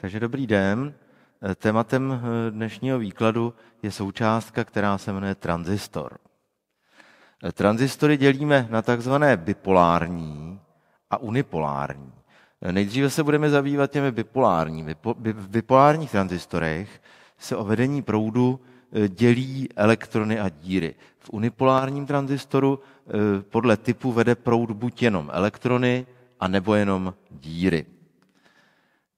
Takže dobrý den. Eh, tématem eh, dnešního výkladu je součástka, která se jmenuje tranzistor. Eh, Tranzistory dělíme na takzvané bipolární a unipolární. Nejdříve se budeme zabývat těmi bipolárními. V bipolárních tranzistorech se o vedení proudu dělí elektrony a díry. V unipolárním tranzistoru podle typu vede proud buď jenom elektrony, a nebo jenom díry.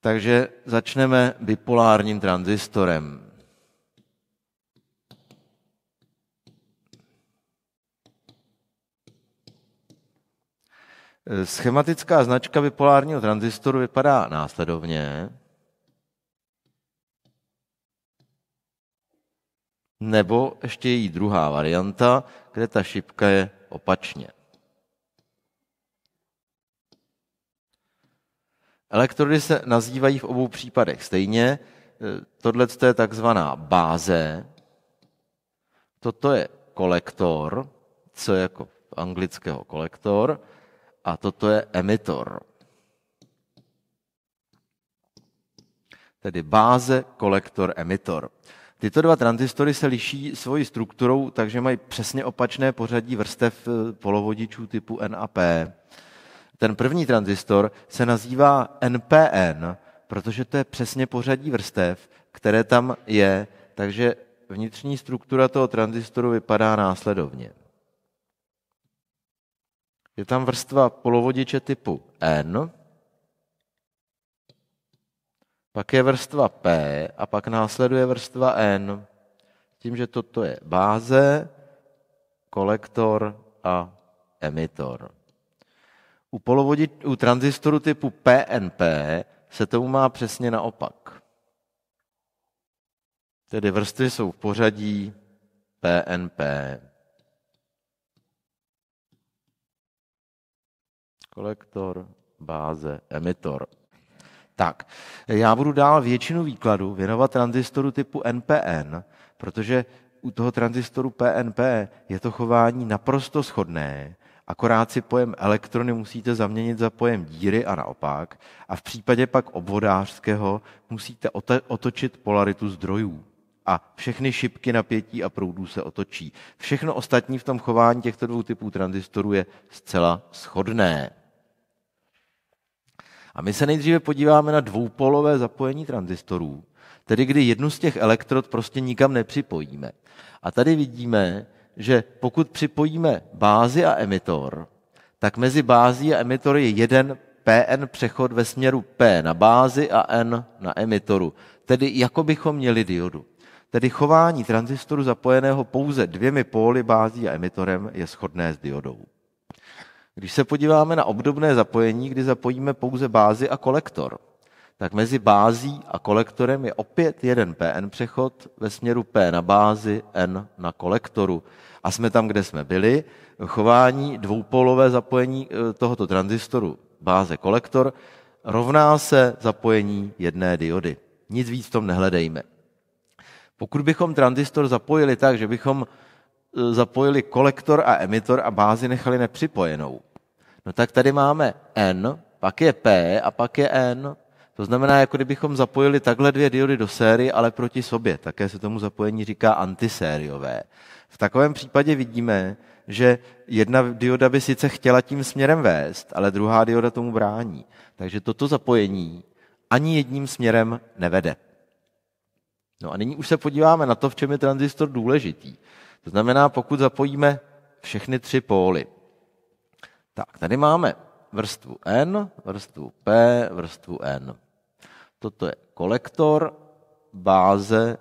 Takže začneme bipolárním tranzistorem. Schematická značka bipolárního tranzistoru vypadá následovně. Nebo ještě její druhá varianta, kde ta šipka je opačně. Elektrody se nazývají v obou případech stejně. E, tohle je takzvaná báze. Toto je kolektor, co je jako anglického kolektor, a toto je emitor. Tedy báze, kolektor, emitor. Tyto dva transistory se liší svojí strukturou, takže mají přesně opačné pořadí vrstev e, polovodičů typu N a P. Ten první tranzistor se nazývá NPN, protože to je přesně pořadí vrstev, které tam je, takže vnitřní struktura toho tranzistoru vypadá následovně. Je tam vrstva polovodiče typu N, pak je vrstva P a pak následuje vrstva N. Tím, že toto je báze, kolektor a emitor. U, polovodi, u transistoru typu PNP se tomu má přesně naopak. Tedy vrstvy jsou v pořadí PNP. Kolektor, báze, emitor. Tak, já budu dál většinu výkladu věnovat transistoru typu NPN, protože u toho transistoru PNP je to chování naprosto shodné Akorát si pojem elektrony musíte zaměnit za pojem díry a naopak. A v případě pak obvodářského musíte otočit polaritu zdrojů. A všechny šipky napětí a proudů se otočí. Všechno ostatní v tom chování těchto dvou typů transistorů je zcela shodné. A my se nejdříve podíváme na dvoupolové zapojení transistorů, tedy kdy jednu z těch elektrod prostě nikam nepřipojíme. A tady vidíme, že pokud připojíme bázi a emitor, tak mezi bází a emitor je jeden PN přechod ve směru P na bázi a N na emitoru, tedy jako bychom měli diodu. Tedy chování transistoru zapojeného pouze dvěmi póly bází a emitorem je shodné s diodou. Když se podíváme na obdobné zapojení, kdy zapojíme pouze bázi a kolektor, tak mezi bází a kolektorem je opět jeden PN přechod ve směru P na bázi, N na kolektoru. A jsme tam, kde jsme byli. Chování dvoupolové zapojení eh, tohoto transistoru báze kolektor rovná se zapojení jedné diody. Nic víc v tom nehledejme. Pokud bychom transistor zapojili tak, že bychom eh, zapojili kolektor a emitor a bázi nechali nepřipojenou, no tak tady máme N, pak je P a pak je N. To znamená, jako kdybychom zapojili takhle dvě diody do série, ale proti sobě. Také se tomu zapojení říká antisériové. V takovém případě vidíme, že jedna dioda by sice chtěla tím směrem vést, ale druhá dioda tomu brání. Takže toto zapojení ani jedním směrem nevede. No a nyní už se podíváme na to, v čem je transistor důležitý. To znamená, pokud zapojíme všechny tři póly. Tak, tady máme vrstvu N, vrstvu P, vrstvu N. Toto je kolektor, báze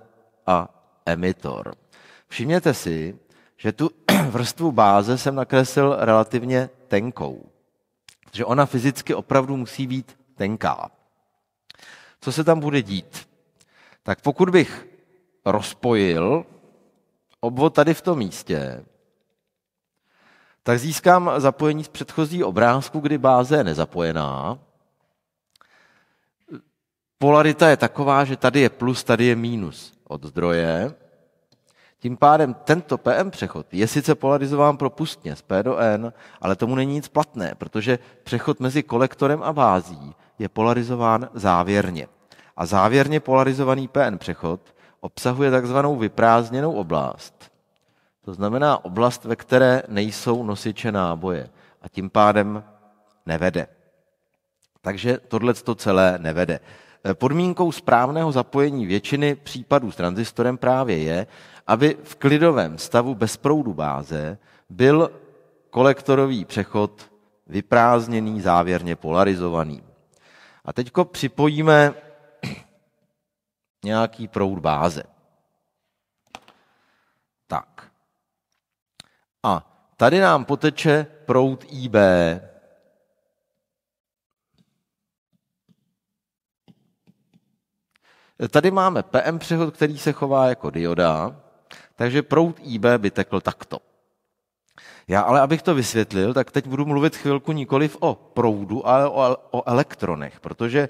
a emitor. Všimněte si, že tu vrstvu báze jsem nakreslil relativně tenkou. Že ona fyzicky opravdu musí být tenká. Co se tam bude dít? Tak pokud bych rozpojil obvod tady v tom místě, tak získám zapojení z předchozí obrázku, kdy báze je nezapojená, polarita je taková, že tady je plus, tady je mínus od zdroje. Tím pádem tento PM přechod je sice polarizován propustně z P do N, ale tomu není nic platné, protože přechod mezi kolektorem a bází je polarizován závěrně. A závěrně polarizovaný PN přechod obsahuje takzvanou vyprázdněnou oblast. To znamená oblast, ve které nejsou nosiče náboje a tím pádem nevede. Takže tohle to celé nevede podmínkou správného zapojení většiny případů s tranzistorem právě je, aby v klidovém stavu bez proudu báze byl kolektorový přechod vyprázdněný, závěrně polarizovaný. A teď připojíme nějaký proud báze. Tak. A tady nám poteče proud IB, Tady máme PM přehod, který se chová jako dioda, takže proud IB by tekl takto. Já ale, abych to vysvětlil, tak teď budu mluvit chvilku nikoliv o proudu, ale o, o elektronech, protože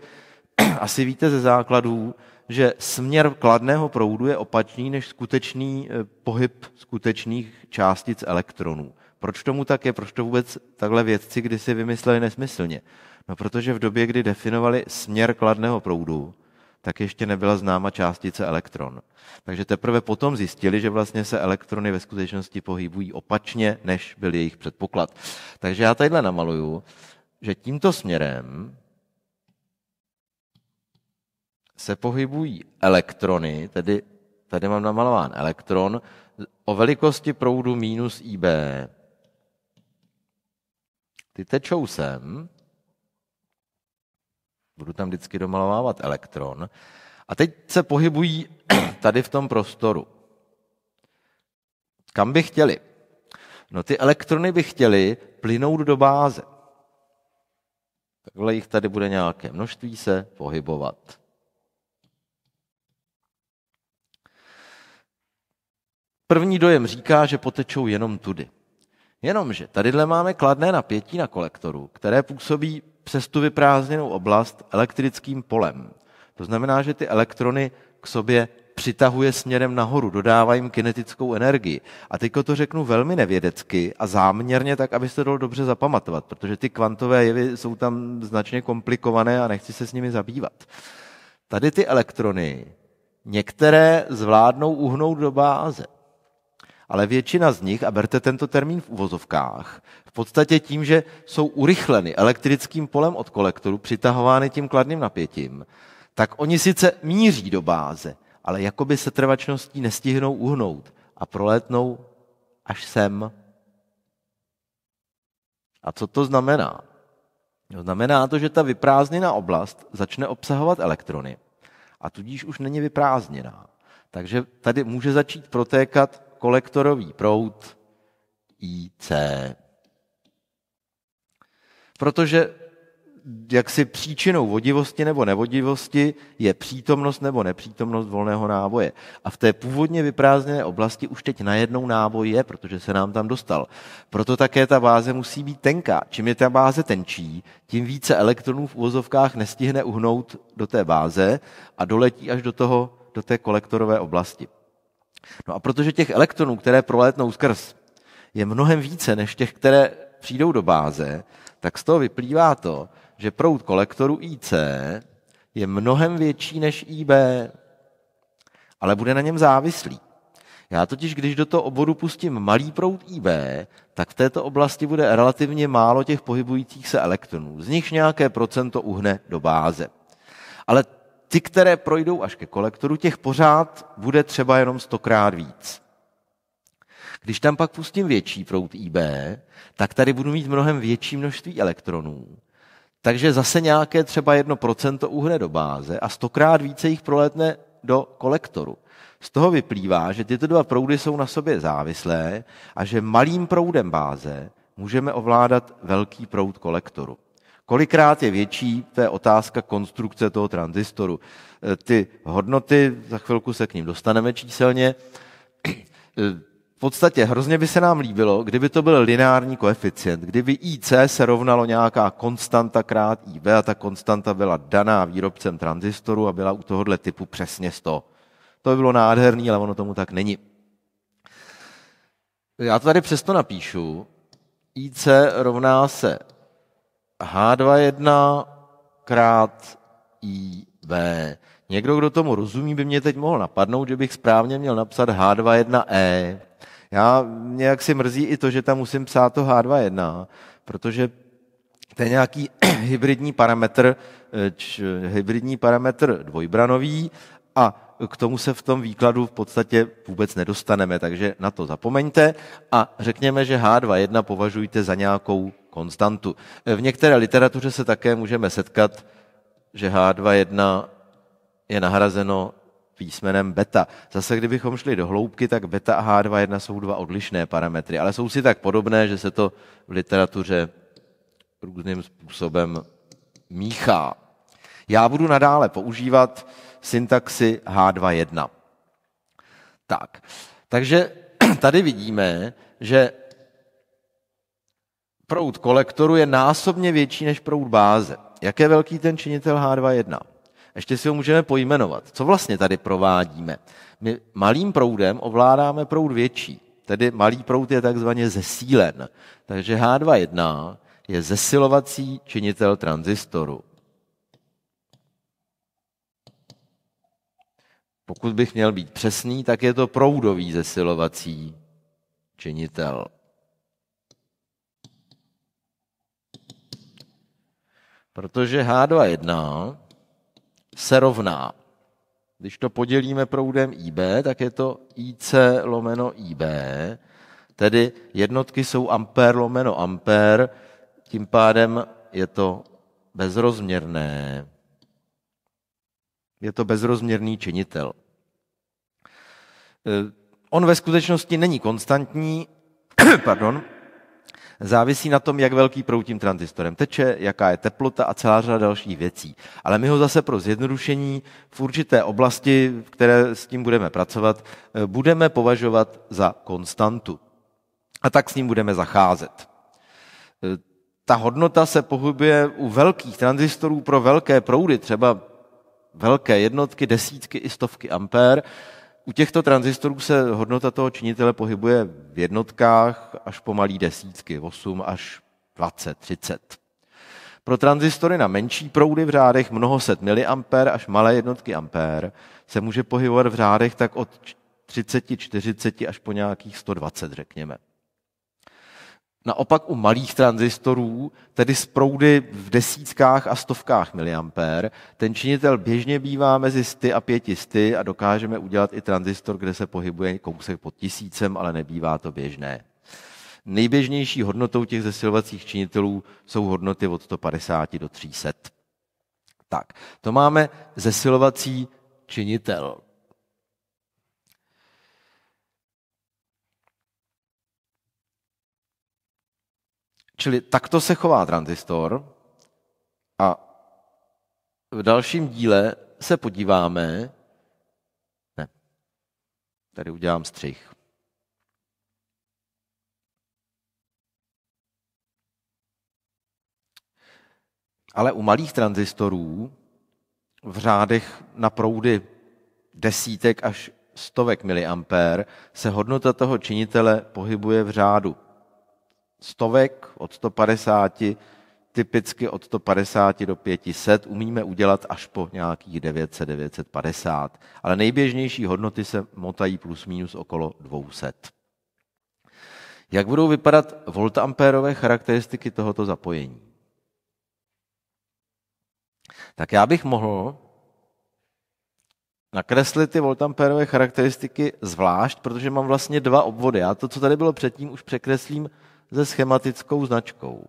asi víte ze základů, že směr kladného proudu je opačný než skutečný eh, pohyb skutečných částic elektronů. Proč tomu tak je? Proč to vůbec takhle vědci kdysi vymysleli nesmyslně? No protože v době, kdy definovali směr kladného proudu, tak ještě nebyla známa částice elektron. Takže teprve potom zjistili, že vlastně se elektrony ve skutečnosti pohybují opačně, než byl jejich předpoklad. Takže já tadyhle namaluju, že tímto směrem se pohybují elektrony, tedy tady mám namalován elektron, o velikosti proudu minus IB. Ty tečou sem, budu tam vždycky domalovávat elektron. A teď se pohybují tady v tom prostoru. Kam by chtěli? No ty elektrony by chtěli plynout do báze. Takhle jich tady bude nějaké množství se pohybovat. První dojem říká, že potečou jenom tudy. Jenomže tadyhle máme kladné napětí na kolektoru, které působí přes tu vyprázdněnou oblast elektrickým polem. To znamená, že ty elektrony k sobě přitahuje směrem nahoru, dodává jim kinetickou energii. A teď to řeknu velmi nevědecky a záměrně tak, aby se to dobře zapamatovat, protože ty kvantové jevy jsou tam značně komplikované a nechci se s nimi zabývat. Tady ty elektrony některé zvládnou uhnout do báze ale většina z nich, a berte tento termín v uvozovkách, v podstatě tím, že jsou urychleny elektrickým polem od kolektoru, přitahovány tím kladným napětím, tak oni sice míří do báze, ale jakoby se trvačností nestihnou uhnout a prolétnou až sem. A co to znamená? No, znamená to, že ta vyprázdněná oblast začne obsahovat elektrony a tudíž už není vyprázdněná. Takže tady může začít protékat kolektorový proud IC. Protože jaksi příčinou vodivosti nebo nevodivosti je přítomnost nebo nepřítomnost volného náboje. A v té původně vyprázdněné oblasti už teď najednou náboj je, protože se nám tam dostal. Proto také ta váze musí být tenká. Čím je ta váze tenčí, tím více elektronů v úvozovkách nestihne uhnout do té váze a doletí až do, toho, do té kolektorové oblasti. No a protože těch elektronů, které prolétnou skrz, je mnohem více než těch, které přijdou do báze, tak z toho vyplývá to, že proud kolektoru IC je mnohem větší než IB, ale bude na něm závislý. Já totiž, když do toho obvodu pustím malý proud IB, tak v této oblasti bude relativně málo těch pohybujících se elektronů. Z nich nějaké procento uhne do báze. Ale ty, které projdou až ke kolektoru, těch pořád bude třeba jenom stokrát víc. Když tam pak pustím větší prout IB, tak tady budu mít mnohem větší množství elektronů. Takže zase nějaké třeba 1% uhne do báze a stokrát více jich prolétne do kolektoru. Z toho vyplývá, že tyto dva proudy jsou na sobě závislé a že malým proudem báze můžeme ovládat velký proud kolektoru. Kolikrát je větší, to je otázka konstrukce toho transistoru. E, ty hodnoty, za chvilku se k ním dostaneme číselně, e, v podstatě hrozně by se nám líbilo, kdyby to byl lineární koeficient, kdyby IC se rovnalo nějaká konstanta krát IV a ta konstanta byla daná výrobcem transistoru a byla u tohohle typu přesně 100. To by bylo nádherný, ale ono tomu tak není. Já to tady přesto napíšu. IC rovná se H21 krát IV. Někdo, kdo tomu rozumí, by mě teď mohl napadnout, že bych správně měl napsat H21E. Já mě jaksi mrzí i to, že tam musím psát to H21, protože to je nějaký hybridní parametr, eh, č, hybridní parametr dvojbranový a k tomu se v tom výkladu v podstatě vůbec nedostaneme, takže na to zapomeňte a řekněme, že H2.1 považujte za nějakou konstantu. V některé literatuře se také můžeme setkat, že H2.1 je nahrazeno písmenem beta. Zase, kdybychom šli do hloubky, tak beta a H2.1 jsou dva odlišné parametry, ale jsou si tak podobné, že se to v literatuře různým způsobem míchá. Já budu nadále používat syntaxi H2.1. Tak, takže tady vidíme, že proud kolektoru je násobně větší než proud báze. Jak je velký ten činitel H2.1? Ještě si ho můžeme pojmenovat. Co vlastně tady provádíme? My malým proudem ovládáme proud větší, tedy malý proud je takzvaně zesílen. Takže H2.1 je zesilovací činitel transistoru. Pokud bych měl být přesný, tak je to proudový zesilovací činitel. Protože H2,1 se rovná. Když to podělíme proudem IB, tak je to IC lomeno IB, tedy jednotky jsou ampér lomeno ampér, tím pádem je to bezrozměrné. Je to bezrozměrný činitel. Eh, on ve skutečnosti není konstantní, pardon, závisí na tom, jak velký proud tím tranzistorem teče, jaká je teplota a celá řada dalších věcí. Ale my ho zase pro zjednodušení v určité oblasti, v které s tím budeme pracovat, eh, budeme považovat za konstantu. A tak s ním budeme zacházet. Eh, ta hodnota se pohybuje u velkých tranzistorů pro velké proudy, třeba velké jednotky, desítky i stovky ampér. U těchto tranzistorů se hodnota toho činitele pohybuje v jednotkách až po malý desítky, 8 až 20, 30. Pro tranzistory na menší proudy v řádech mnoho set miliampér až malé jednotky ampér se může pohybovat v řádech tak od 30, 40 až po nějakých 120, řekněme. Naopak u malých tranzistorů, tedy s proudy v desítkách a stovkách miliampér, ten činitel běžně bývá mezi 100 a 500 a dokážeme udělat i tranzistor, kde se pohybuje kousek pod tisícem, ale nebývá to běžné. Nejběžnější hodnotou těch zesilovacích činitelů jsou hodnoty od 150 do 300. Tak, to máme zesilovací činitel. Čili takto se chová tranzistor a v dalším díle se podíváme, ne, tady udělám střih. Ale u malých tranzistorů v řádech na proudy desítek až stovek miliampér se hodnota toho činitele pohybuje v řádu stovek, od 150, typicky od 150 do 500, umíme udělat až po nějakých 900, 950. Ale nejběžnější hodnoty se motají plus minus okolo 200. Jak budou vypadat voltampérové charakteristiky tohoto zapojení? Tak já bych mohl nakreslit ty voltampérové charakteristiky zvlášť, protože mám vlastně dva obvody. Já to, co tady bylo předtím, už překreslím se schematickou značkou.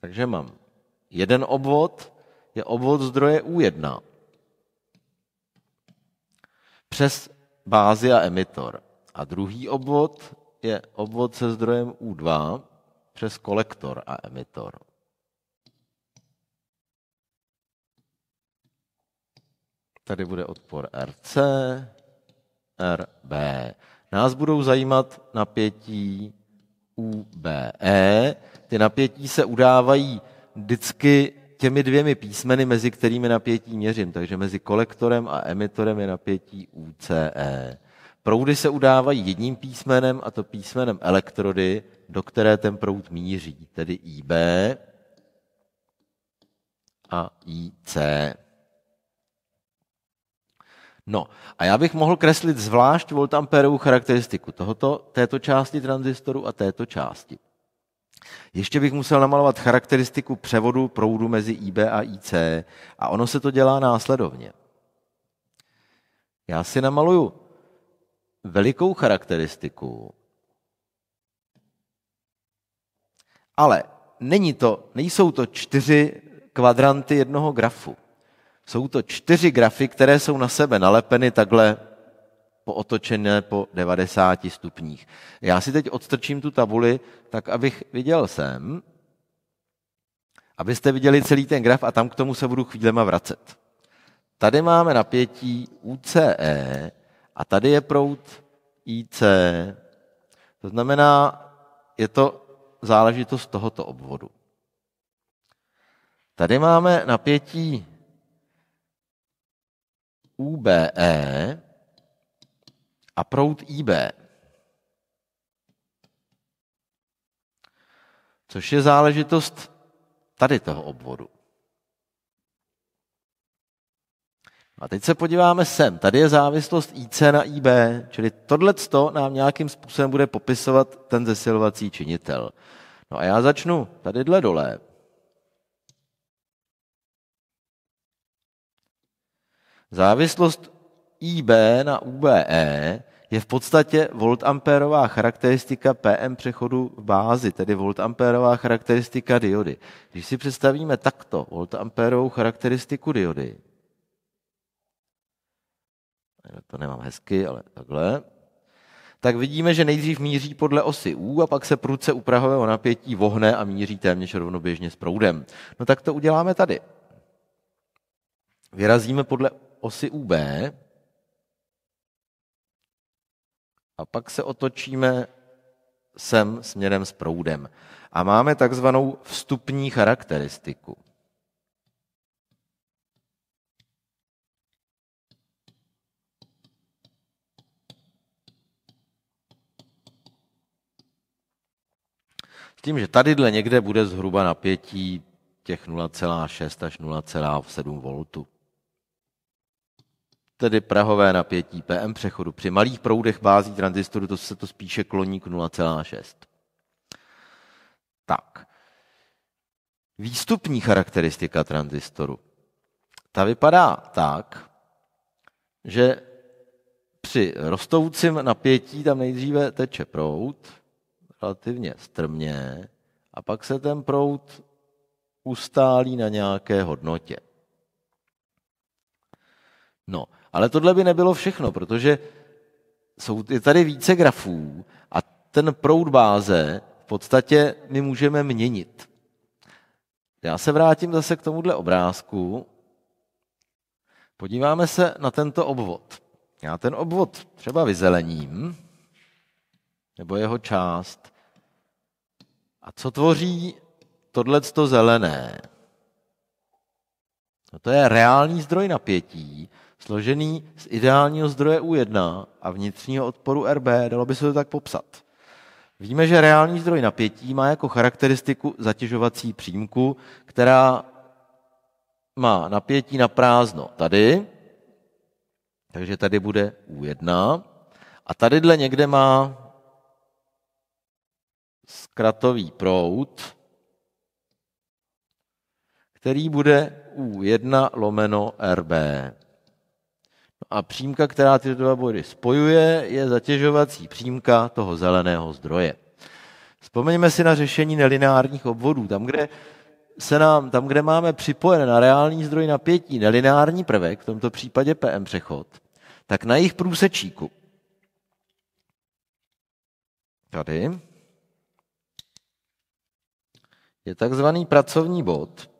Takže mám jeden obvod, je obvod zdroje U1 přes bázi a emitor. A druhý obvod je obvod se zdrojem U2 přes kolektor a emitor. Tady bude odpor RC, RB. Nás budou zajímat napětí UBE. Ty napětí se udávají vždycky těmi dvěmi písmeny, mezi kterými napětí měřím. Takže mezi kolektorem a emitorem je napětí UCE. Proudy se udávají jedním písmenem, a to písmenem elektrody, do které ten proud míří, tedy IB a IC. No a já bych mohl kreslit zvlášť voltamperovou charakteristiku tohoto, této části tranzistoru a této části. Ještě bych musel namalovat charakteristiku převodu proudu mezi IB a IC a ono se to dělá následovně. Já si namaluju velikou charakteristiku, ale není to, nejsou to čtyři kvadranty jednoho grafu. Jsou to čtyři grafy, které jsou na sebe nalepeny takhle pootočené po 90 stupních. Já si teď odstrčím tu tabuli, tak abych viděl sem, abyste viděli celý ten graf a tam k tomu se budu chvílema vracet. Tady máme napětí UCE a tady je prout IC. To znamená, je to záležitost tohoto obvodu. Tady máme napětí UBE a proud IB. Což je záležitost tady toho obvodu. No a teď se podíváme sem. Tady je závislost IC na IB, čili tohle nám nějakým způsobem bude popisovat ten zesilovací činitel. No a já začnu tadyhle dole. Závislost IB na UBE je v podstatě voltampérová charakteristika PM přechodu v bázi, tedy voltampérová charakteristika diody. Když si představíme takto voltampérovou charakteristiku diody, to nemám hezky, ale takhle, tak vidíme, že nejdřív míří podle osy U a pak se prudce u prahového napětí vohne a míří téměř rovnoběžně s proudem. No tak to uděláme tady. Vyrazíme podle osy UB a pak se otočíme sem směrem s proudem. A máme takzvanou vstupní charakteristiku. S tím, že tadyhle někde bude zhruba napětí těch 0,6 až 0,7 V tedy prahové napětí PM přechodu. Při malých proudech bází transistoru to se to spíše kloní k 0,6. Tak. Výstupní charakteristika transistoru. Ta vypadá tak, že při rostoucím napětí tam nejdříve teče proud, relativně strmě, a pak se ten proud ustálí na nějaké hodnotě. No, ale tohle by nebylo všechno, protože jsou, je tady více grafů a ten proud báze v podstatě my můžeme měnit. Já se vrátím zase k tomuhle obrázku. Podíváme se na tento obvod. Já ten obvod třeba vyzelením, nebo jeho část. A co tvoří tohleto zelené? No to je reálný zdroj napětí, složený z ideálního zdroje U1 a vnitřního odporu RB, dalo by se to tak popsat. Víme, že reálný zdroj napětí má jako charakteristiku zatěžovací přímku, která má napětí na prázdno tady, takže tady bude U1 a tadyhle někde má zkratový prout, který bude U1 lomeno RB. A přímka, která ty dva body spojuje, je zatěžovací přímka toho zeleného zdroje. Vzpomeňme si na řešení nelineárních obvodů. Tam, kde se nám, tam, kde máme připojené na reální zdroj napětí nelineární prvek, v tomto případě PM přechod, tak na jejich průsečíku tady je takzvaný pracovní bod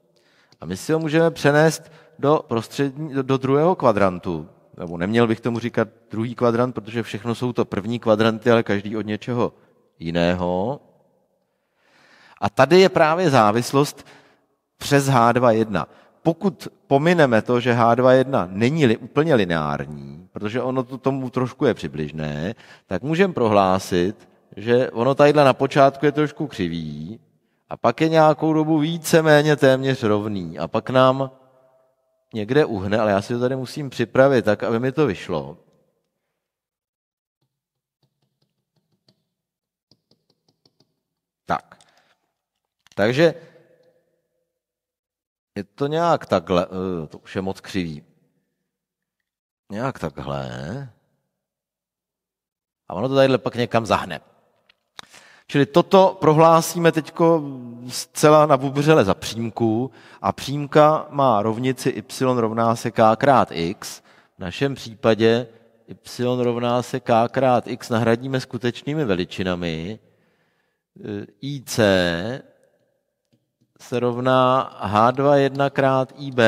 a my si ho můžeme přenést do, prostřední, do, do druhého kvadrantu, nebo neměl bych tomu říkat druhý kvadrant, protože všechno jsou to první kvadranty, ale každý od něčeho jiného. A tady je právě závislost přes H2.1. Pokud pomineme to, že H2.1 není li, úplně lineární, protože ono to tomu trošku je přibližné, tak můžeme prohlásit, že ono tadyhle na počátku je trošku křivý a pak je nějakou dobu víceméně téměř rovný a pak nám někde uhne, ale já si to tady musím připravit tak, aby mi to vyšlo. Tak. Takže je to nějak takhle, eh, to už je moc křivý. Nějak takhle. A ono to tady pak někam zahne. Čili toto prohlásíme teď zcela na bubřele za přímku a přímka má rovnici y rovná se k krát x. V našem případě y rovná se k krát x nahradíme skutečnými veličinami. E, IC se rovná H21 krát IB,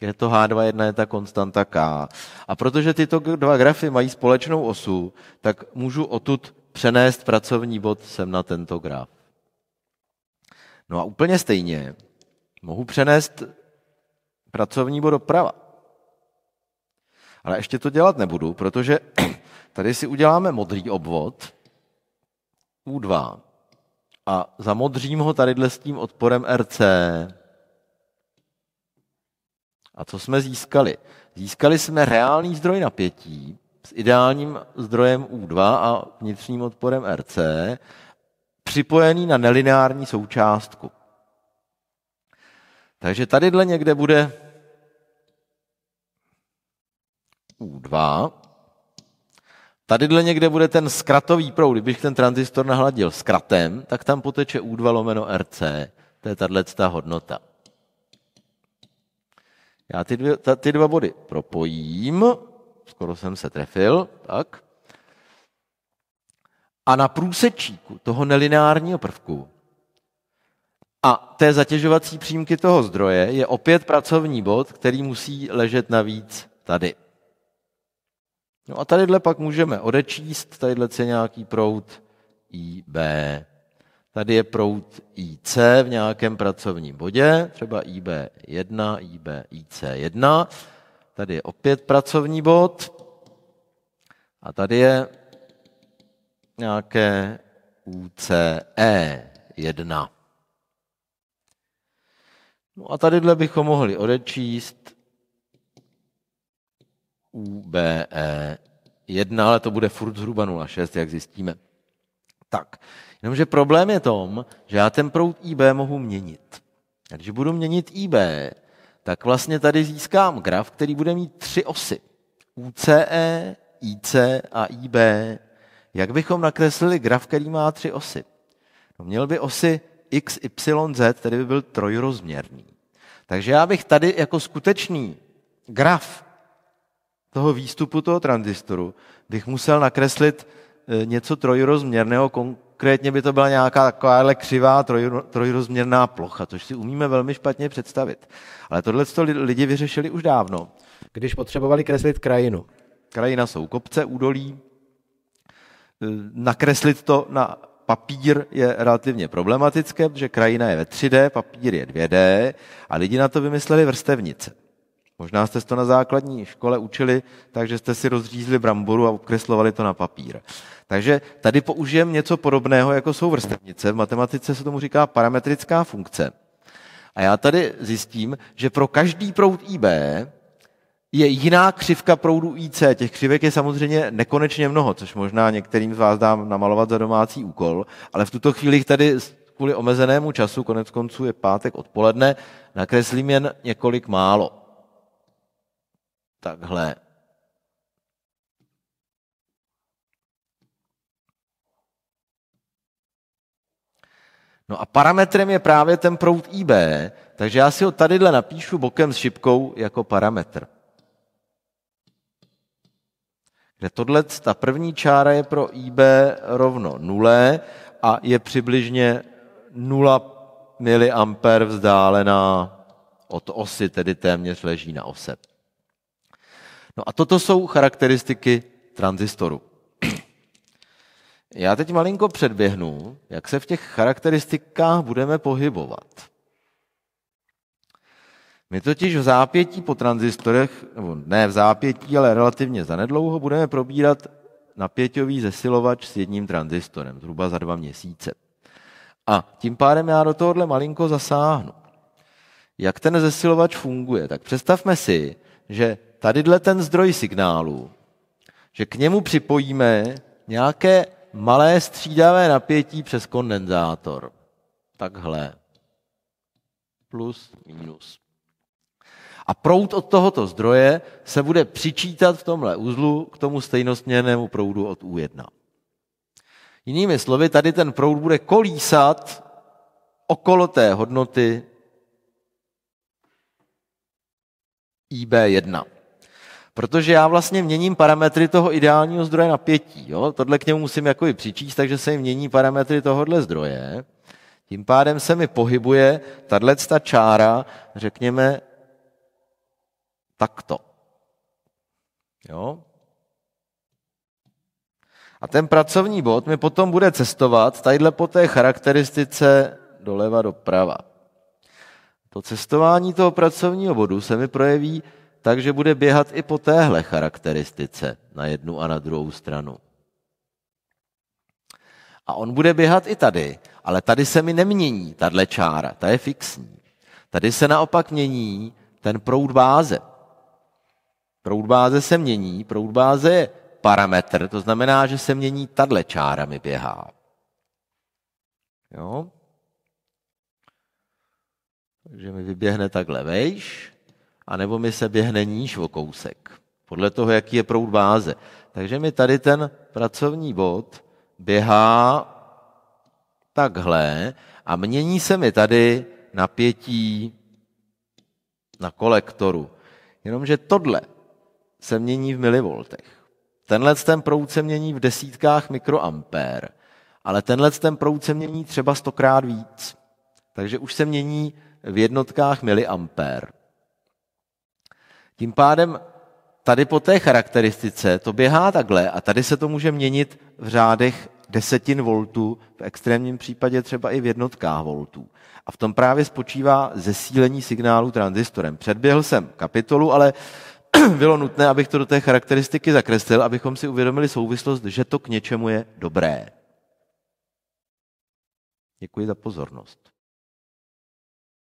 je to H21, je ta konstanta K. A protože tyto dva grafy mají společnou osu, tak můžu odtud přenést pracovní bod sem na tento graf. No a úplně stejně mohu přenést pracovní bod doprava. Ale ještě to dělat nebudu, protože tady si uděláme modrý obvod U2 a zamodřím ho tadyhle s tím odporem RC. A co jsme získali? Získali jsme reálný zdroj napětí, s ideálním zdrojem U2 a vnitřním odporem RC připojený na nelineární součástku. Takže tadyhle někde bude U2. Tadyhle někde bude ten zkratový proud. Kdybych ten transistor nahladil zkratem, tak tam poteče U2 lomeno RC. To je ta hodnota. Já ty, dvě, ta, ty dva body propojím skoro jsem se trefil, tak. A na průsečíku toho nelineárního prvku a té zatěžovací přímky toho zdroje je opět pracovní bod, který musí ležet navíc tady. No a tadyhle pak můžeme odečíst, tadyhle je nějaký prout IB. Tady je prout IC v nějakém pracovním bodě, třeba IB1, IB, IC1. Tady je opět pracovní bod a tady je nějaké UCE1. No a tadyhle bychom mohli odečíst UBE1, ale to bude furt zhruba 0,6, jak zjistíme. Tak, jenomže problém je tom, že já ten proud IB mohu měnit. A když budu měnit IB, tak vlastně tady získám graf, který bude mít tři osy. UCE, IC a IB. Jak bychom nakreslili graf, který má tři osy? No, měl by osy X, Y, Z, tedy by byl trojrozměrný. Takže já bych tady jako skutečný graf toho výstupu toho transistoru bych musel nakreslit E, něco trojrozměrného, konkrétně by to byla nějaká takováhle křivá trojrozměrná plocha, což si umíme velmi špatně představit. Ale tohle to lidi vyřešili už dávno. Když potřebovali kreslit krajinu. Krajina jsou kopce, údolí. E, nakreslit to na papír je relativně problematické, protože krajina je ve 3D, papír je 2D a lidi na to vymysleli vrstevnice. Možná jste to na základní škole učili, takže jste si rozřízli bramboru a obkreslovali to na papír. Takže tady použijeme něco podobného, jako jsou vrstevnice. V matematice se tomu říká parametrická funkce. A já tady zjistím, že pro každý proud IB je jiná křivka proudu IC. Těch křivek je samozřejmě nekonečně mnoho, což možná některým z vás dám namalovat za domácí úkol, ale v tuto chvíli tady kvůli omezenému času, konec konců je pátek odpoledne, nakreslím jen několik málo takhle. No a parametrem je právě ten proud IB, takže já si ho tadyhle napíšu bokem s šipkou jako parametr. Kde tohle, ta první čára je pro IB rovno 0 a je přibližně 0 mA vzdálená od osy, tedy téměř leží na ose. No a toto jsou charakteristiky transistoru. Já teď malinko předběhnu, jak se v těch charakteristikách budeme pohybovat. My totiž v zápětí po tranzistorech, nebo ne v zápětí, ale relativně zanedlouho, budeme probírat napěťový zesilovač s jedním tranzistorem, zhruba za dva měsíce. A tím pádem já do tohohle malinko zasáhnu. Jak ten zesilovač funguje? Tak představme si, že tadyhle ten zdroj signálu, že k němu připojíme nějaké malé střídavé napětí přes kondenzátor. Takhle. Plus, minus. A proud od tohoto zdroje se bude přičítat v tomhle uzlu k tomu stejnosměrnému proudu od U1. Jinými slovy, tady ten proud bude kolísat okolo té hodnoty IB1. Protože já vlastně měním parametry toho ideálního zdroje napětí. Jo? Tohle k němu musím jako i přičíst, takže se jim mění parametry tohohle zdroje. Tím pádem se mi pohybuje tahle ta čára, řekněme, takto. Jo? A ten pracovní bod mi potom bude cestovat tadyhle po té charakteristice doleva doprava. To cestování toho pracovního bodu se mi projeví takže bude běhat i po téhle charakteristice na jednu a na druhou stranu. A on bude běhat i tady, ale tady se mi nemění tahle čára, ta je fixní. Tady se naopak mění ten proud báze. Proud báze se mění, proud báze je parametr, to znamená, že se mění tahle čára mi běhá. Jo? Takže mi vyběhne takhle vejš, anebo mi se běhne níž o kousek, podle toho, jaký je proud báze. Takže mi tady ten pracovní bod běhá takhle a mění se mi tady napětí na kolektoru. Jenomže tohle se mění v milivoltech. Tenhle ten proud se mění v desítkách mikroampér, ale tenhle ten proud se mění třeba stokrát víc. Takže už se mění v jednotkách miliampér. Tím pádem tady po té charakteristice to běhá takhle a tady se to může měnit v řádech desetin voltů, v extrémním případě třeba i v jednotkách voltů. A v tom právě spočívá zesílení signálu transistorem. Předběhl jsem kapitolu, ale bylo nutné, abych to do té charakteristiky zakreslil, abychom si uvědomili souvislost, že to k něčemu je dobré. Děkuji za pozornost.